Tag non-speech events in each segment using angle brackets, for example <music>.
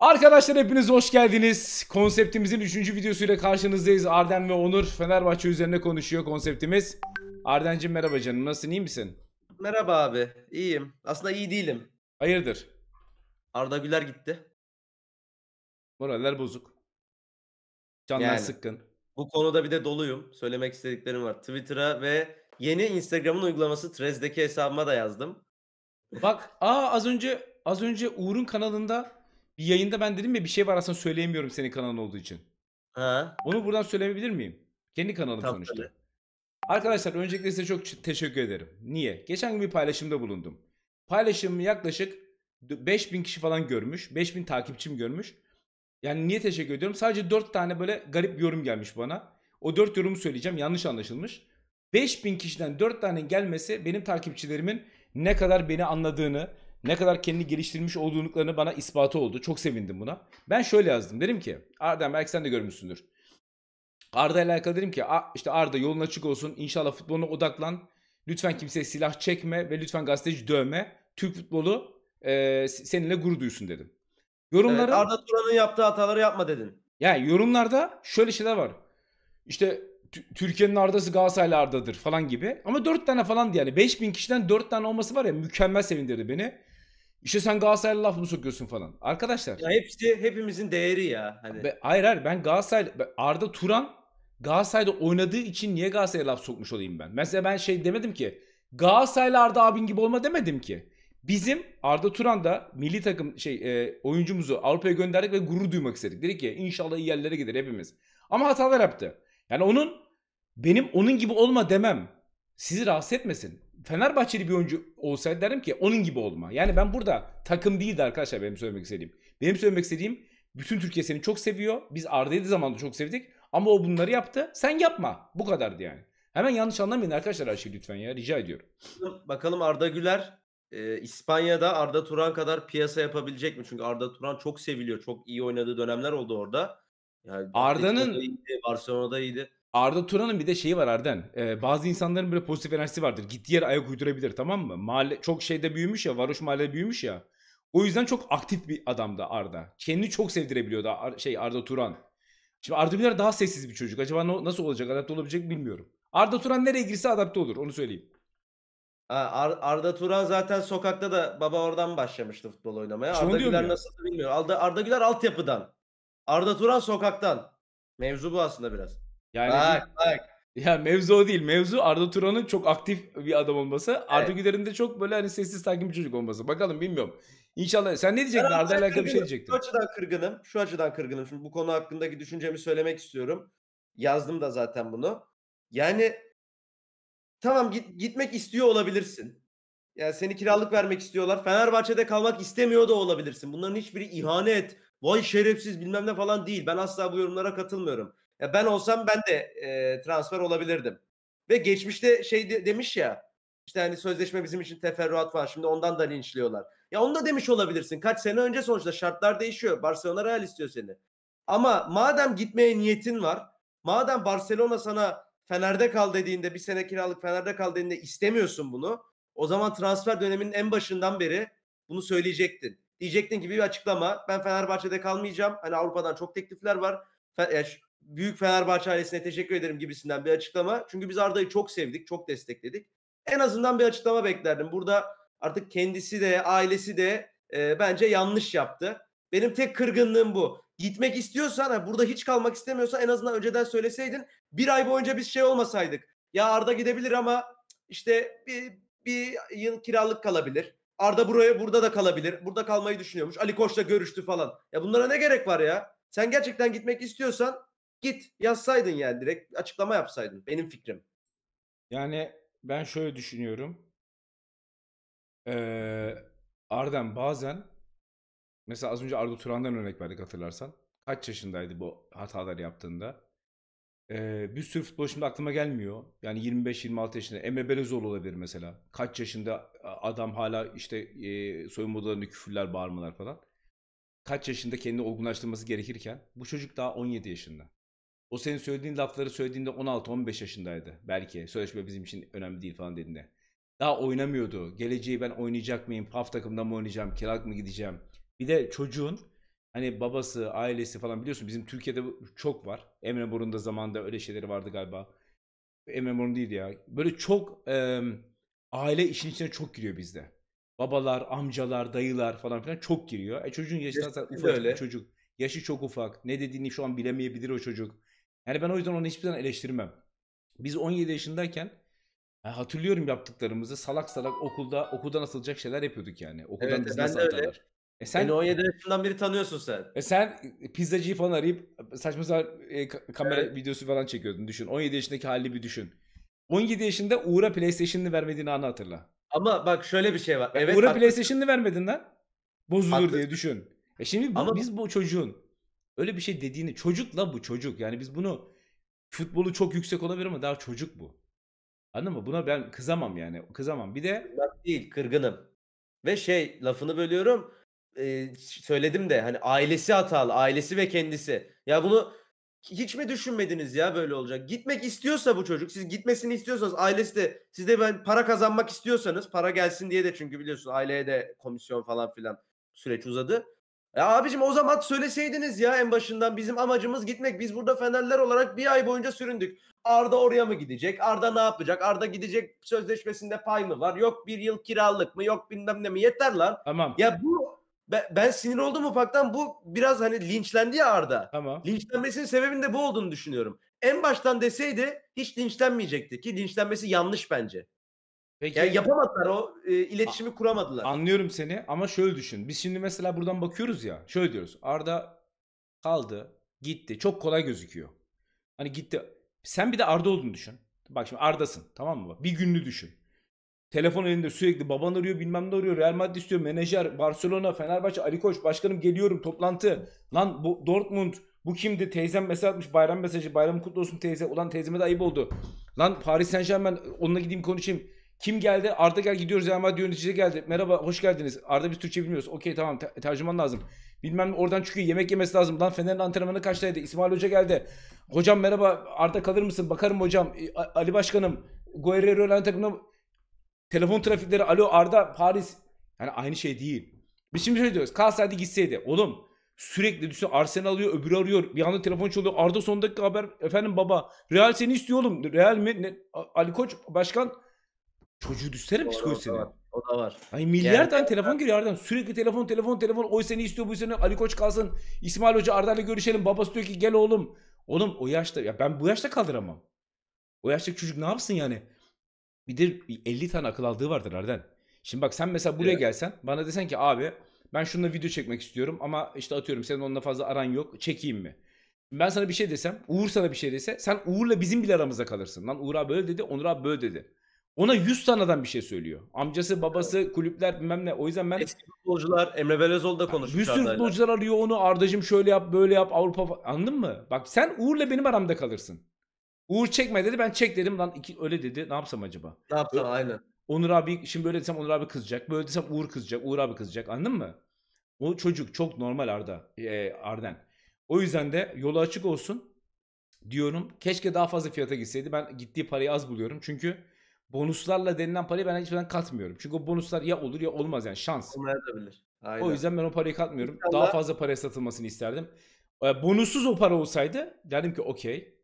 Arkadaşlar hepiniz hoş geldiniz. Konseptimizin 3. videosuyla karşınızdayız. Arden ve Onur Fenerbahçe üzerine konuşuyor konseptimiz. Arden'cim merhaba canım. Nasılsın? iyi misin? Merhaba abi. İyiyim. Aslında iyi değilim. Hayırdır? Arda Güler gitti. Moraller bozuk. Canlar Yani. sıkkın. Bu konuda bir de doluyum. Söylemek istediklerim var. Twitter'a ve yeni Instagram'ın uygulaması Trez'deki hesabıma da yazdım. Bak, aa az önce az önce Uğur'un kanalında bir yayında ben dedim ya bir şey var aslında söyleyemiyorum senin kanalın olduğu için. Ha. Onu buradan söyleyebilir miyim? Kendi kanalım Tabii sonuçta. Öyle. Arkadaşlar öncelikle size çok teşekkür ederim. Niye? Geçen gün bir paylaşımda bulundum. Paylaşımımı yaklaşık 5000 kişi falan görmüş. 5000 takipçim görmüş. Yani niye teşekkür ediyorum? Sadece 4 tane böyle garip yorum gelmiş bana. O 4 yorumu söyleyeceğim. Yanlış anlaşılmış. 5000 kişiden 4 tane gelmesi benim takipçilerimin ne kadar beni anladığını, ne kadar kendini geliştirmiş olduklarını bana ispatı oldu. Çok sevindim buna. Ben şöyle yazdım. Dedim ki Arda belki sen de görmüşsündür. Arda ile alakalı dedim ki işte Arda yolun açık olsun. İnşallah futboluna odaklan. Lütfen kimseye silah çekme ve lütfen gazeteci dövme. Türk futbolu e, seninle gurur duysun dedim. Yorumlara evet, Arda Turan'ın yaptığı hataları yapma dedin. Yani yorumlarda şöyle şeyler var. İşte Türkiye'nin ardası Galatasaraylı ardadır falan gibi. Ama 4 tane falan diye yani 5000 kişiden 4 tane olması var ya mükemmel sevindirdi beni. İşte sen Galatasaraylı laf mı sokuyorsun falan. Arkadaşlar. Ya hepsi hepimizin değeri ya. Hani. hayır hayır ben Galatasaray Arda Turan Galatasaray'da oynadığı için niye Galatasaray'a laf sokmuş olayım ben? Mesela ben şey demedim ki Galatasaraylı Arda abin gibi olma demedim ki. Bizim Arda Turan da milli takım şey e, oyuncumuzu Avrupa'ya gönderdik ve gurur duymak istedik. Dedik ki inşallah iyi yerlere gider hepimiz. Ama hatalar yaptı. Yani onun benim onun gibi olma demem sizi rahatsız etmesin. Fenerbahçeli bir oyuncu olsaydı derim ki onun gibi olma. Yani ben burada takım değildi arkadaşlar benim söylemek istediğim. Benim söylemek istediğim bütün Türkiye seni çok seviyor. Biz Arda'yı zaman da çok sevdik. Ama o bunları yaptı. Sen yapma. Bu kadardı yani. Hemen yanlış anlamayın arkadaşlar her şeyi lütfen ya. Rica ediyorum. Bakalım Arda Güler e, İspanya'da Arda Turan kadar piyasa yapabilecek mi? Çünkü Arda Turan çok seviliyor. Çok iyi oynadığı dönemler oldu orada. Yani Arda'nın Barcelona'da iyiydi. Arda Turan'ın bir de şeyi var Arden. Ee, bazı insanların böyle pozitif enerjisi vardır. Gittiği yere ayak uydurabilir tamam mı? Mahalle, çok şeyde büyümüş ya, varoş mahallede büyümüş ya. O yüzden çok aktif bir adamdı Arda. Kendini çok sevdirebiliyordu Ar- şey Arda Turan. Şimdi Arda Güler daha sessiz bir çocuk. Acaba no- nasıl olacak, adapte olabilecek bilmiyorum. Arda Turan nereye girse adapte olur onu söyleyeyim. Ar- Arda Turan zaten sokakta da baba oradan başlamıştı futbol oynamaya. İşte Arda Güler nasıl bilmiyorum. Arda, Arda Güler altyapıdan. Arda Turan sokaktan. Mevzu bu aslında biraz. Yani bak <laughs> bak. Ya mevzu o değil. Mevzu Arda Turan'ın çok aktif bir adam olması. Evet. Arda Güler'in de çok böyle hani sessiz takip bir çocuk olması. Bakalım bilmiyorum. İnşallah. Sen ne diyecektin? Arda ile alakalı bir şey diyecektin. Şu açıdan kırgınım. Şu açıdan kırgınım. Şimdi bu konu hakkındaki düşüncemi söylemek istiyorum. Yazdım da zaten bunu. Yani tamam git, gitmek istiyor olabilirsin. Yani seni kiralık vermek istiyorlar. Fenerbahçe'de kalmak istemiyor da olabilirsin. Bunların hiçbiri ihanet, vay şerefsiz bilmem ne falan değil. Ben asla bu yorumlara katılmıyorum. Ya ben olsam ben de e, transfer olabilirdim. Ve geçmişte şey de, demiş ya işte hani sözleşme bizim için teferruat var. Şimdi ondan da linçliyorlar. Ya onu da demiş olabilirsin. Kaç sene önce sonuçta şartlar değişiyor. Barcelona Real istiyor seni. Ama madem gitmeye niyetin var. Madem Barcelona sana Fener'de kal dediğinde bir sene kiralık Fener'de kal dediğinde istemiyorsun bunu. O zaman transfer döneminin en başından beri bunu söyleyecektin. Diyecektin gibi bir açıklama. Ben Fenerbahçe'de kalmayacağım. Hani Avrupa'dan çok teklifler var büyük Fenerbahçe ailesine teşekkür ederim gibisinden bir açıklama. Çünkü biz Arda'yı çok sevdik, çok destekledik. En azından bir açıklama beklerdim. Burada artık kendisi de ailesi de e, bence yanlış yaptı. Benim tek kırgınlığım bu. Gitmek istiyorsan, burada hiç kalmak istemiyorsa en azından önceden söyleseydin. Bir ay boyunca biz şey olmasaydık. Ya Arda gidebilir ama işte bir, bir yıl kiralık kalabilir. Arda buraya burada da kalabilir. Burada kalmayı düşünüyormuş. Ali Koç'la görüştü falan. Ya bunlara ne gerek var ya? Sen gerçekten gitmek istiyorsan Git yazsaydın yani direkt açıklama yapsaydın. Benim fikrim. Yani ben şöyle düşünüyorum. Ee, Arden bazen mesela az önce Arda Turan'dan örnek verdik hatırlarsan. Kaç yaşındaydı bu hataları yaptığında? Ee, bir sürü futbol şimdi aklıma gelmiyor. Yani 25-26 yaşında. Emre Belezoğlu olabilir mesela. Kaç yaşında adam hala işte e, soyunma odalarında küfürler, bağırmalar falan. Kaç yaşında kendini olgunlaştırması gerekirken bu çocuk daha 17 yaşında. O senin söylediğin lafları söylediğinde 16-15 yaşındaydı belki. Sözleşme bizim için önemli değil falan dediğinde. Daha oynamıyordu. Geleceği ben oynayacak mıyım? Haf takımdan mı oynayacağım? Kiralık mı gideceğim? Bir de çocuğun hani babası, ailesi falan biliyorsun bizim Türkiye'de çok var. Emre Mor'un da zamanında öyle şeyleri vardı galiba. Emre Mor'un değil ya. Böyle çok e, aile işin içine çok giriyor bizde. Babalar, amcalar, dayılar falan filan çok giriyor. E çocuğun yaşı zaten ufak öyle. çocuk. Yaşı çok ufak. Ne dediğini şu an bilemeyebilir o çocuk. Yani ben o yüzden onu hiçbir zaman eleştirmem. Biz 17 yaşındayken yani hatırlıyorum yaptıklarımızı salak salak okulda okuldan asılacak şeyler yapıyorduk yani. Okuldan evet, bizi nasıl atarlar. E sen, Beni 17 yaşından beri tanıyorsun sen. E sen pizzacıyı falan arayıp saçma sapan e, kamera evet. videosu falan çekiyordun düşün. 17 yaşındaki hali bir düşün. 17 yaşında Uğur'a PlayStation'ını vermediğini anı hatırla. Ama bak şöyle bir şey var. E evet, Uğur'a PlayStation'ını vermedin lan. Bozulur haklısın. diye düşün. E şimdi bu, Ama... biz bu çocuğun Öyle bir şey dediğini çocukla bu çocuk. Yani biz bunu futbolu çok yüksek olabilir ama daha çocuk bu. Anladın mı? Buna ben kızamam yani. Kızamam. Bir de ben değil kırgınım. Ve şey lafını bölüyorum. E, söyledim de hani ailesi hatalı. Ailesi ve kendisi. Ya bunu hiç mi düşünmediniz ya böyle olacak? Gitmek istiyorsa bu çocuk siz gitmesini istiyorsanız ailesi de siz de ben para kazanmak istiyorsanız para gelsin diye de çünkü biliyorsun aileye de komisyon falan filan süreç uzadı. Ya e abicim o zaman söyleseydiniz ya en başından bizim amacımız gitmek. Biz burada Fenerler olarak bir ay boyunca süründük. Arda oraya mı gidecek? Arda ne yapacak? Arda gidecek sözleşmesinde pay mı var? Yok bir yıl kiralık mı? Yok bilmem ne mi? Yeter lan. Tamam. Ya bu ben, ben sinir oldum ufaktan. Bu biraz hani linçlendi ya Arda. Tamam. Linçlenmesinin sebebinin de bu olduğunu düşünüyorum. En baştan deseydi hiç linçlenmeyecekti ki linçlenmesi yanlış bence. Peki. Yani yapamadılar o e, iletişimi A- kuramadılar. Anlıyorum seni ama şöyle düşün. Biz şimdi mesela buradan bakıyoruz ya. Şöyle diyoruz. Arda kaldı, gitti. Çok kolay gözüküyor. Hani gitti. Sen bir de Arda olduğunu düşün. Bak şimdi Arda'sın tamam mı? Bir günlü düşün. Telefon elinde sürekli baban arıyor bilmem ne arıyor. Real Madrid istiyor menajer Barcelona Fenerbahçe Ali Koç başkanım geliyorum toplantı. Lan bu Dortmund bu kimdi? Teyzem mesaj atmış bayram mesajı. Bayram kutlu olsun teyze. Ulan teyzeme de ayıp oldu. Lan Paris Saint Germain onunla gideyim konuşayım. Kim geldi? Arda gel gidiyoruz Real Madrid yöneticisi geldi. Merhaba hoş geldiniz. Arda biz Türkçe bilmiyoruz. Okey tamam te- tercüman lazım. Bilmem oradan çıkıyor yemek yemesi lazım. Lan Fener'in antrenmanı kaçtaydı? İsmail Hoca geldi. Hocam merhaba Arda kalır mısın? Bakarım hocam. A- Ali Başkanım. Guerrero olan takımına telefon trafikleri alo Arda Paris. Yani aynı şey değil. Biz şimdi şöyle diyoruz. Kalsaydı gitseydi. Oğlum sürekli düşün Arsenal alıyor öbürü arıyor. Bir anda telefon çalıyor. Arda son dakika haber. Efendim baba Real seni istiyor oğlum. Real mi? Ne? Ali Koç başkan Çocuğu düşsene psikolojisini. O, da var. Hani milyar yani, tane telefon geliyor Arda'dan. Sürekli telefon telefon telefon. O seni istiyor bu seni. Ali Koç kalsın. İsmail Hoca Arda'yla görüşelim. Babası diyor ki gel oğlum. Oğlum o yaşta ya ben bu yaşta kaldıramam. O yaşta çocuk ne yapsın yani? Bir de 50 tane akıl aldığı vardır Arden. Şimdi bak sen mesela buraya evet. gelsen bana desen ki abi ben şununla video çekmek istiyorum ama işte atıyorum senin onunla fazla aran yok çekeyim mi? Ben sana bir şey desem Uğur sana bir şey dese sen Uğur'la bizim bile aramızda kalırsın. Lan Uğur abi böyle dedi Onur abi böyle dedi. Ona 100 tanadan bir şey söylüyor. Amcası, babası, kulüpler bilmem ne. O yüzden ben... Eski futbolcular, Emre Belözoğlu da konuşmuş. Bir sürü futbolcular arıyor onu. Ardacım şöyle yap, böyle yap. Avrupa... Anladın mı? Bak sen Uğur'la benim aramda kalırsın. Uğur çekme dedi. Ben çek dedim. Lan iki, öyle dedi. Ne yapsam acaba? Ne yapsam aynen. Onur abi şimdi böyle desem Onur abi kızacak. Böyle desem Uğur kızacak. Uğur abi kızacak. Anladın mı? O çocuk çok normal Arda. E, Arden. O yüzden de yolu açık olsun diyorum. Keşke daha fazla fiyata gitseydi. Ben gittiği parayı az buluyorum. Çünkü bonuslarla denilen parayı ben hiçbir zaman katmıyorum. Çünkü o bonuslar ya olur ya olmaz yani şans. Olmayabilir. Aynen. O yüzden ben o parayı katmıyorum. İnşallah... Daha fazla paraya satılmasını isterdim. E, bonussuz o para olsaydı dedim ki okey.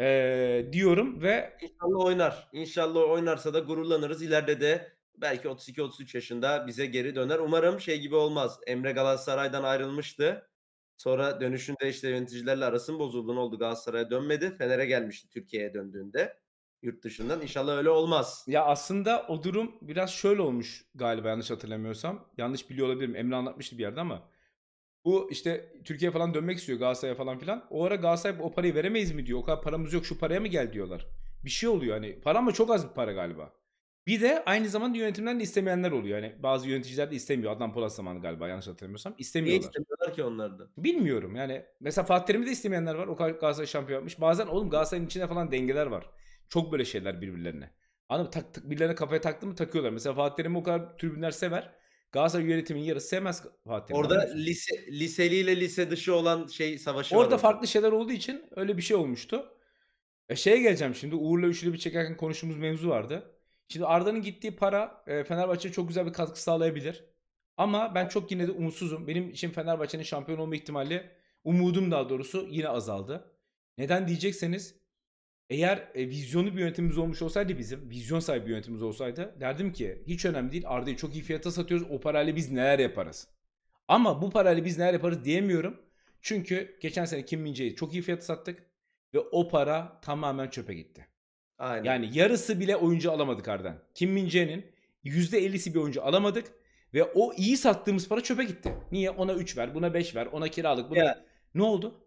E, diyorum ve inşallah oynar. İnşallah oynarsa da gururlanırız. İleride de belki 32-33 yaşında bize geri döner. Umarım şey gibi olmaz. Emre Galatasaray'dan ayrılmıştı. Sonra dönüşünde işte yöneticilerle arasın bozuldu ne oldu. Galatasaray'a dönmedi. Fener'e gelmişti Türkiye'ye döndüğünde yurt dışından. İnşallah öyle olmaz. Ya aslında o durum biraz şöyle olmuş galiba yanlış hatırlamıyorsam. Yanlış biliyor olabilirim. Emre anlatmıştı bir yerde ama. Bu işte Türkiye falan dönmek istiyor Galatasaray'a falan filan. O ara Galatasaray o parayı veremeyiz mi diyor. O kadar paramız yok şu paraya mı gel diyorlar. Bir şey oluyor hani para mı çok az bir para galiba. Bir de aynı zamanda yönetimden de istemeyenler oluyor. Yani bazı yöneticiler de istemiyor. Adnan Polat zamanı galiba yanlış hatırlamıyorsam. İstemiyorlar. Niye istemiyorlar ki onlarda? Bilmiyorum yani. Mesela Fatih Terim'i de istemeyenler var. O kadar Galatasaray şampiyon yapmış. Bazen oğlum Galatasaray'ın içinde falan dengeler var. Çok böyle şeyler birbirlerine. Anladın mı? Tak, tak, birilerine kafaya taktı mı takıyorlar. Mesela Fatih Terim'i o kadar tribünler sever. Galatasaray yönetiminin yarısı sevmez Fatih Terim. Orada lise, liseliyle lise dışı olan şey savaşı Orada var farklı şeyler olduğu için öyle bir şey olmuştu. E şeye geleceğim şimdi Uğur'la üçlü bir çekerken konuştuğumuz mevzu vardı. Şimdi Arda'nın gittiği para e, Fenerbahçe'ye çok güzel bir katkı sağlayabilir. Ama ben çok yine de umutsuzum. Benim için Fenerbahçe'nin şampiyon olma ihtimali umudum daha doğrusu yine azaldı. Neden diyecekseniz eğer e, vizyonlu bir yönetimimiz olmuş olsaydı bizim, vizyon sahibi bir yönetimimiz olsaydı derdim ki hiç önemli değil Arda'yı çok iyi fiyata satıyoruz o parayla biz neler yaparız. Ama bu parayla biz neler yaparız diyemiyorum. Çünkü geçen sene Kim Mince'yi çok iyi fiyata sattık ve o para tamamen çöpe gitti. Aynen. Yani yarısı bile oyuncu alamadık Arden. Kim Mince'nin %50'si bir oyuncu alamadık ve o iyi sattığımız para çöpe gitti. Niye? Ona 3 ver, buna 5 ver, ona kiralık. Buna... Ya. Ne oldu?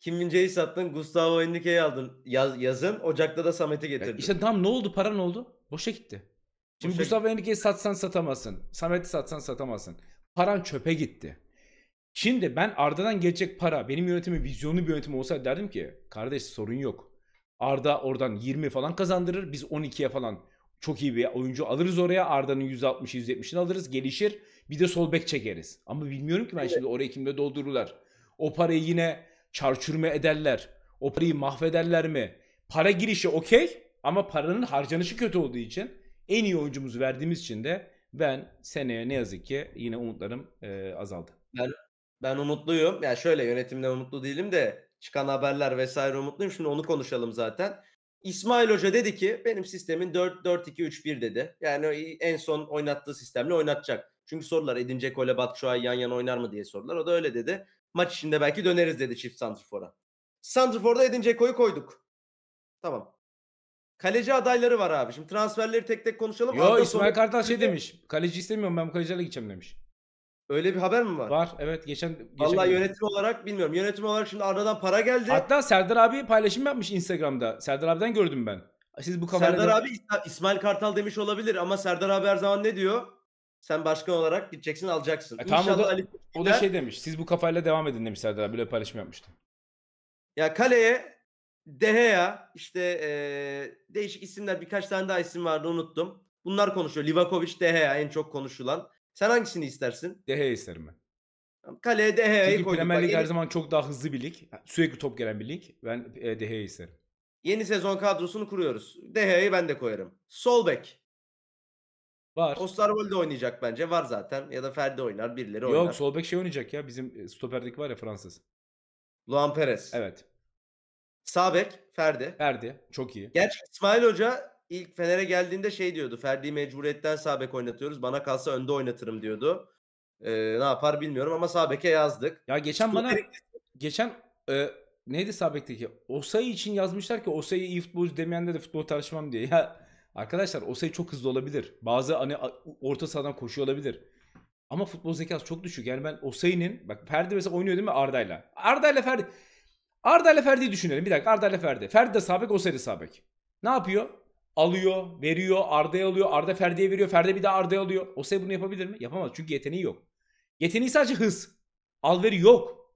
Kim Min sattın, Gustavo Henrique'yi aldın yaz, yazın. Ocak'ta da Samet'i getirdin. İşte tam ne oldu? Para ne oldu? Boşa gitti. Şimdi Boşa Gustavo Henrique'yi satsan satamazsın. Samet'i satsan satamazsın. Paran çöpe gitti. Şimdi ben Arda'dan gelecek para, benim yönetimi, vizyonlu bir yönetim olsaydı derdim ki kardeş sorun yok. Arda oradan 20 falan kazandırır. Biz 12'ye falan çok iyi bir oyuncu alırız oraya. Arda'nın 160 170'ini alırız. Gelişir. Bir de sol bek çekeriz. Ama bilmiyorum ki ben evet. şimdi oraya kimle doldururlar. O parayı yine Çarçürme ederler. O parayı mahvederler mi? Para girişi okey ama paranın harcanışı kötü olduğu için en iyi oyuncumuzu verdiğimiz için de ben seneye ne yazık ki yine umutlarım e, azaldı. Ben ben umutluyum. Yani şöyle yönetimden umutlu değilim de çıkan haberler vesaire umutluyum. Şimdi onu konuşalım zaten. İsmail Hoca dedi ki benim sistemin 4-4-2-3-1 dedi. Yani en son oynattığı sistemle oynatacak. Çünkü sorular Edin Dzeko ile Batshuayi yan yana oynar mı diye sorular. O da öyle dedi. Maç içinde belki döneriz dedi çift Santrfor'a. Santrfor'da Edin Dzeko'yu koyduk. Tamam. Kaleci adayları var abi. Şimdi transferleri tek tek konuşalım. Yo Arda İsmail Kartal şey demiş. Kaleci istemiyorum ben bu kalecilerle gideceğim demiş. Öyle bir haber mi var? Var evet geçen. geçen Valla yönetim olarak bilmiyorum. Yönetim olarak şimdi Arda'dan para geldi. Hatta Serdar abi paylaşım yapmış Instagram'da. Serdar abiden gördüm ben. Siz bu kafayla... Serdar abi İsmail Kartal demiş olabilir ama Serdar abi her zaman ne diyor? Sen başkan olarak gideceksin alacaksın. E, tam İnşallah o da, Ali Koç o da şey demiş. Siz bu kafayla devam edin demiş Serdar abi. Böyle bir paylaşım yapmıştı. Ya kaleye Deheya işte eee, değişik isimler birkaç tane daha isim vardı unuttum. Bunlar konuşuyor. Livakovic, Deheya en çok konuşulan. Sen hangisini istersin? Dehe isterim ben. Kaleye Deheya'yı Çünkü koyduk. Premier Lig her zaman çok daha hızlı bir lig. Sürekli top gelen bir lig. Ben e, Deheya'yı isterim. yeni sezon kadrosunu kuruyoruz. Deheya'yı ben de koyarım. Sol bek. Var. Osterwold oynayacak bence. Var zaten. Ya da Ferdi oynar. Birileri oynar. Yok Solbek şey oynayacak ya. Bizim e, stoperdeki var ya Fransız. Luan Perez. Evet. Sabek Ferdi. Ferdi. Çok iyi. Gerçi İsmail Hoca ilk Fener'e geldiğinde şey diyordu. Ferdi'yi mecburiyetten sağ bek oynatıyoruz. Bana kalsa önde oynatırım diyordu. Ee, ne yapar bilmiyorum ama Sabek'e yazdık. Ya geçen Stoper... bana geçen e, neydi Sabek'teki? bekteki? Osayi için yazmışlar ki Osayi iyi futbolcu demeyen de futbol tartışmam diye. <laughs> Ya Arkadaşlar o sayı çok hızlı olabilir. Bazı hani orta sahadan koşuyor olabilir. Ama futbol zekası çok düşük. Yani ben Osayi'nin bak Ferdi mesela oynuyor değil mi Arda'yla? Arda'yla Ferdi Arda'yla Ferdi'yi düşünelim. Bir dakika Arda'yla Ferdi. Ferdi de sabek, Osayi de sabek. Ne yapıyor? Alıyor, veriyor, Arda'ya alıyor, Arda Ferdi'ye veriyor, Ferdi bir daha Arda'ya alıyor. Osayi bunu yapabilir mi? Yapamaz çünkü yeteneği yok. Yeteneği sadece hız. Al veri yok.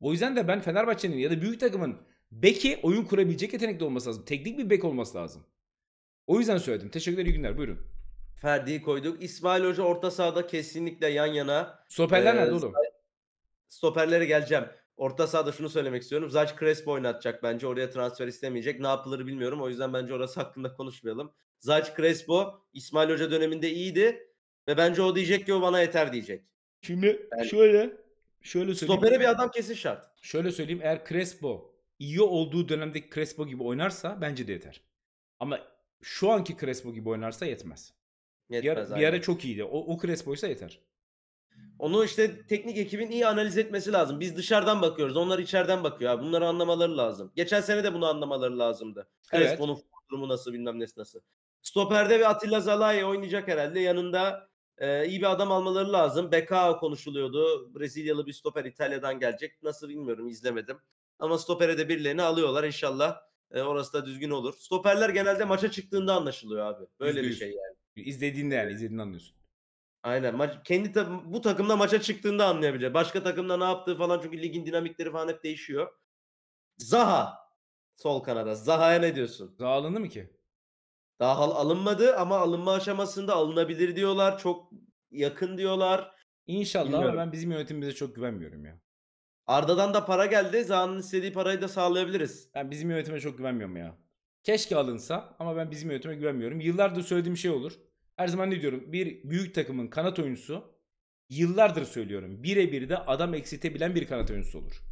O yüzden de ben Fenerbahçe'nin ya da büyük takımın beki oyun kurabilecek yetenekli olması lazım. Teknik bir bek olması lazım. O yüzden söyledim. Teşekkürler iyi günler. Buyurun. Ferdi'yi koyduk. İsmail Hoca orta sahada kesinlikle yan yana. Stoperler ee, nerede oğlum? Stoperlere geleceğim. Orta sahada şunu söylemek istiyorum. Zaç Crespo oynatacak bence. Oraya transfer istemeyecek. Ne yapılır bilmiyorum. O yüzden bence orası hakkında konuşmayalım. Zaç Crespo İsmail Hoca döneminde iyiydi. Ve bence o diyecek ki o bana yeter diyecek. Şimdi yani, şöyle şöyle söyleyeyim. Stopere bir adam kesin şart. Şöyle söyleyeyim eğer Crespo iyi olduğu dönemdeki Crespo gibi oynarsa bence de yeter. Ama şu anki Crespo gibi oynarsa yetmez. yetmez bir, ara, bir ara çok iyiydi. O, o Crespo ise yeter. Onu işte teknik ekibin iyi analiz etmesi lazım. Biz dışarıdan bakıyoruz. Onlar içeriden bakıyor. Abi. Bunları anlamaları lazım. Geçen sene de bunu anlamaları lazımdı. Evet. Crespo'nun durumu nasıl bilmem nesi nasıl. Stoper'de ve Atilla Zalai oynayacak herhalde. Yanında e, iyi bir adam almaları lazım. Beka konuşuluyordu. Brezilyalı bir stoper İtalya'dan gelecek. Nasıl bilmiyorum izlemedim. Ama stopere de birilerini alıyorlar inşallah. E, orası da düzgün olur. Stoperler genelde maça çıktığında anlaşılıyor abi. Böyle bir şey yani. İzlediğinde yani izlediğinde anlıyorsun. Aynen. Maç, kendi ta- bu takımda maça çıktığında anlayabilecek. Başka takımda ne yaptığı falan çünkü ligin dinamikleri falan hep değişiyor. Zaha. Sol kanada. Zaha'ya ne diyorsun? Daha alındı mı ki? Daha alınmadı ama alınma aşamasında alınabilir diyorlar. Çok yakın diyorlar. İnşallah ama ben bizim yönetimimize çok güvenmiyorum ya. Arda'dan da para geldi. Zahan'ın istediği parayı da sağlayabiliriz. Ben bizim yönetime çok güvenmiyorum ya. Keşke alınsa ama ben bizim yönetime güvenmiyorum. Yıllardır söylediğim şey olur. Her zaman ne diyorum? Bir büyük takımın kanat oyuncusu yıllardır söylüyorum. Birebir de adam eksitebilen bir kanat oyuncusu olur.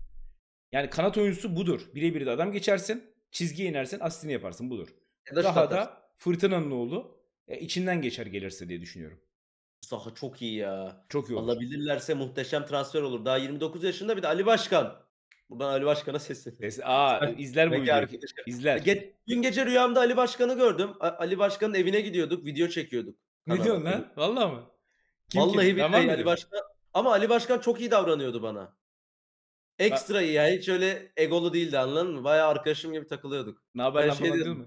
Yani kanat oyuncusu budur. Birebir de adam geçersin, çizgiye inersin, asistini yaparsın budur. Daha da fırtınanın oğlu e, içinden geçer gelirse diye düşünüyorum. Saha çok iyi ya. Çok iyi olur. Alabilirlerse muhteşem transfer olur. Daha 29 yaşında bir de Ali Başkan. Buradan Ali Başkan'a sesleniyorum. Ses, aa izler bu videoyu. İzler. Ge- dün gece rüyamda Ali Başkan'ı gördüm. A- Ali Başkan'ın evine gidiyorduk. Video çekiyorduk. Ne diyorsun lan? Vallahi mı? Kim, Vallahi kim? Tamam Ali Başkan. Ama Ali Başkan çok iyi davranıyordu bana. Ekstra iyi yani hiç öyle egolu değildi anladın mı? Bayağı arkadaşım gibi takılıyorduk. Ne haber lan şey falan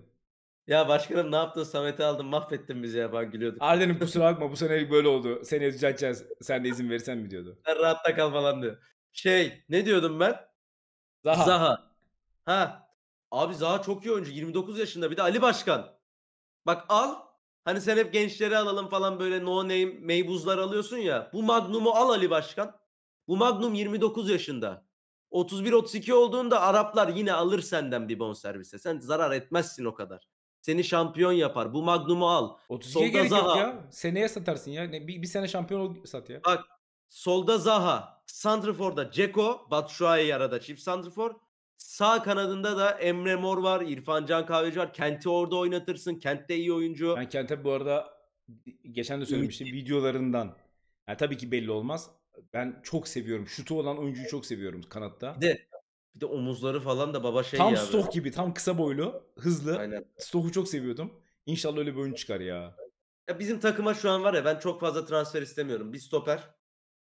ya başkanım ne yaptın? Samet'i aldın mahvettin bizi ya. Ben gülüyorduk. Arden'im kusura bakma bu sene böyle oldu. Seni düzelteceğiz. Sen de izin verirsen mi diyordu. Sen rahatta kal falan diyor. Şey ne diyordum ben? Zaha. Zaha. Ha. Abi Zaha çok iyi oyuncu. 29 yaşında. Bir de Ali Başkan. Bak al. Hani sen hep gençleri alalım falan böyle no name meybuzlar alıyorsun ya. Bu Magnum'u al Ali Başkan. Bu Magnum 29 yaşında. 31-32 olduğunda Araplar yine alır senden bir bonservise. Sen zarar etmezsin o kadar seni şampiyon yapar. Bu Magnum'u al. 32'ye Solda gerek Zaha. yok ya. Seneye satarsın ya. Ne, bir, bir sene şampiyon ol, sat ya. Bak solda Zaha, Santrfor'da Ceko, Batshuayi yarada, çift Santrfor. Sağ kanadında da Emre Mor var, İrfan Can Kahveci var. Kent'i orada oynatırsın. Kent de iyi oyuncu. Ben Kent'e bu arada geçen de söylemiştim videolarından. Yani tabii ki belli olmaz. Ben çok seviyorum. Şutu olan oyuncuyu çok seviyorum kanatta. De bir de omuzları falan da baba şey tam ya. Tam stok gibi tam kısa boylu hızlı. Aynen. Stoh'u çok seviyordum. İnşallah öyle bir oyun çıkar ya. ya. Bizim takıma şu an var ya ben çok fazla transfer istemiyorum. Bir stoper.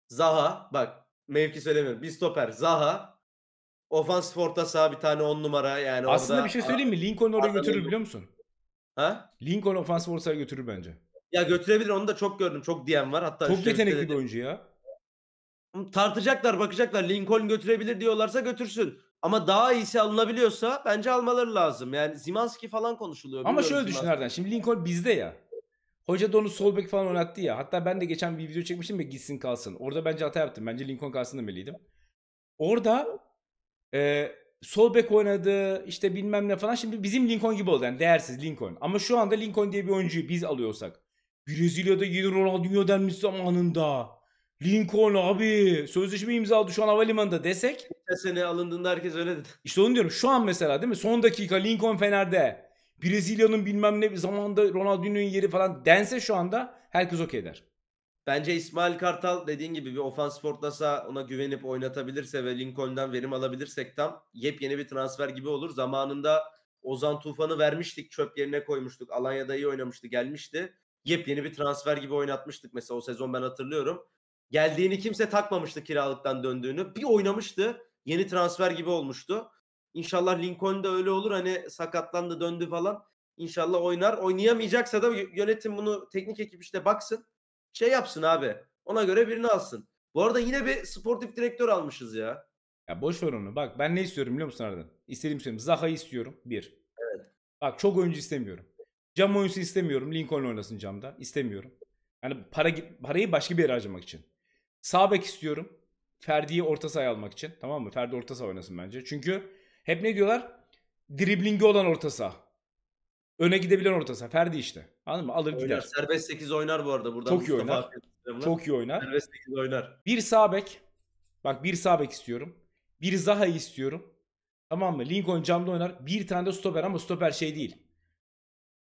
Zaha bak mevki söylemiyorum. Bir stoper Zaha. ofans orta saha bir tane on numara yani Aslında orada... bir şey söyleyeyim mi? Lincoln oraya götürür biliyor musun? Ha? Lincoln ofans orta götürür bence. Ya götürebilir onu da çok gördüm. Çok diyen var. Hatta çok şey yetenekli bir oyuncu ya tartacaklar, bakacaklar. Lincoln götürebilir diyorlarsa götürsün. Ama daha iyisi alınabiliyorsa bence almaları lazım. Yani Zimanski falan konuşuluyor. Ama şöyle düşün Erden. Şimdi Lincoln bizde ya. Hoca da onu sol bek falan oynattı ya. Hatta ben de geçen bir video çekmiştim ya gitsin kalsın. Orada bence hata yaptım. Bence Lincoln kalsın demeliydim. Orada e, sol bek oynadı işte bilmem ne falan. Şimdi bizim Lincoln gibi oldu yani değersiz Lincoln. Ama şu anda Lincoln diye bir oyuncuyu biz alıyorsak. Brezilya'da yeni Ronaldinho denmiş zamanında. Lincoln abi sözleşme imzaladı şu an havalimanında desek. Geçen sene alındığında herkes öyle dedi. İşte onu diyorum şu an mesela değil mi? Son dakika Lincoln Fener'de. Brezilya'nın bilmem ne bir zamanda Ronaldinho'nun yeri falan dense şu anda herkes okey eder. Bence İsmail Kartal dediğin gibi bir ofans portlasa ona güvenip oynatabilirse ve Lincoln'dan verim alabilirsek tam yepyeni bir transfer gibi olur. Zamanında Ozan Tufan'ı vermiştik çöp yerine koymuştuk. Alanya'da iyi oynamıştı gelmişti. Yepyeni bir transfer gibi oynatmıştık mesela o sezon ben hatırlıyorum. Geldiğini kimse takmamıştı kiralıktan döndüğünü. Bir oynamıştı. Yeni transfer gibi olmuştu. İnşallah Lincoln de öyle olur. Hani sakatlandı döndü falan. İnşallah oynar. Oynayamayacaksa da yönetim bunu teknik ekip işte baksın. Şey yapsın abi. Ona göre birini alsın. Bu arada yine bir sportif direktör almışız ya. Ya boş ver onu. Bak ben ne istiyorum biliyor musun Arda? İstediğim şeyim. Zaha'yı istiyorum. Bir. Evet. Bak çok oyuncu istemiyorum. Cam oyuncusu istemiyorum. Lincoln oynasın camda. İstemiyorum. Yani para parayı başka bir yere harcamak için. Sağ bek istiyorum. Ferdi'yi orta sahaya almak için. Tamam mı? Ferdi orta saha oynasın bence. Çünkü hep ne diyorlar? Driblingi olan orta saha. Öne gidebilen orta saha. Ferdi işte. Anladın mı? Alır oynar, gider. Serbest 8 oynar bu arada. Buradan Çok iyi Mustafa oynar. Aferin. Çok iyi oynar. Serbest 8 oynar. Bir sağ bek. Bak bir sağ bek istiyorum. Bir zaha istiyorum. Tamam mı? Lincoln camda oynar. Bir tane de stoper ama stoper şey değil.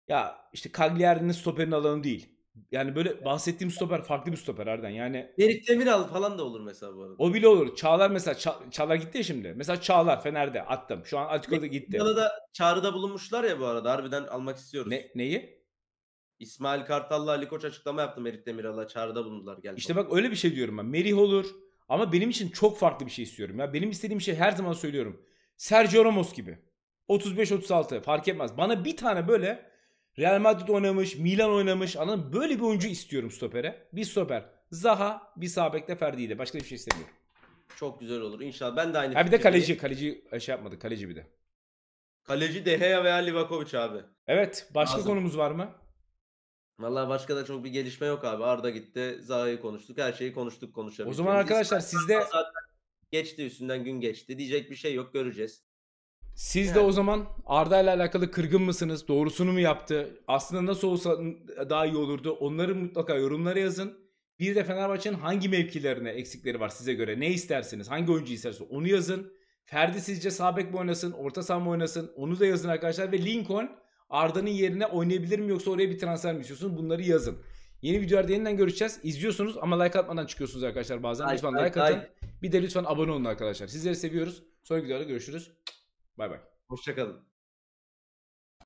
Ya işte Cagliari'nin stoperin alanı değil. Yani böyle bahsettiğim stoper farklı bir stoper Erden. Yani Erik Demiral falan da olur mesela bu arada. o bile olur. Çağlar mesela Ça- Çağlar gitti ya şimdi. Mesela Çağlar Fener'de attım. Şu an Atletico'da gitti. Bana da çağrıda bulunmuşlar ya bu arada. Harbiden almak istiyoruz. Ne, neyi? İsmail Kartal'la Ali Koç açıklama yaptım Erik Demiral'a. Çağrıda bulundular. geldi. İşte bak öyle bir şey diyorum ben. Merih olur. Ama benim için çok farklı bir şey istiyorum. Ya benim istediğim şey her zaman söylüyorum. Sergio Ramos gibi. 35-36 fark etmez. Bana bir tane böyle Real Madrid oynamış, Milan oynamış. Anladın mı? Böyle bir oyuncu istiyorum stopere. Bir stoper. Zaha, bir sağ Ferdi ile. Başka bir şey istemiyorum. Çok güzel olur inşallah. Ben de aynı. Ha bir de kaleci, kaleci e, şey yapmadı. Kaleci bir de. Kaleci Deheya veya Livakovic abi. Evet. Başka Lazım. konumuz var mı? Vallahi başka da çok bir gelişme yok abi. Arda gitti. Zaha'yı konuştuk. Her şeyi konuştuk konuşabildik. O zaman arkadaşlar sizde geçti üstünden gün geçti. Diyecek bir şey yok göreceğiz. Siz yani. de o zaman Arda ile alakalı kırgın mısınız? Doğrusunu mu yaptı? Aslında nasıl olsa daha iyi olurdu. Onları mutlaka yorumlara yazın. Bir de Fenerbahçe'nin hangi mevkilerine eksikleri var size göre? Ne istersiniz? Hangi oyuncu istersiniz? Onu yazın. Ferdi sizce sabek mi oynasın? Orta saha mı oynasın? Onu da yazın arkadaşlar. Ve Lincoln Arda'nın yerine oynayabilir mi yoksa oraya bir transfer mi istiyorsunuz? Bunları yazın. Yeni videolarda yeniden görüşeceğiz. İzliyorsunuz ama like atmadan çıkıyorsunuz arkadaşlar bazen. Lütfen like atın. Bir de lütfen abone olun arkadaşlar. Sizleri seviyoruz. Sonraki videoda görüşürüz. Bay bay. Hoşçakalın.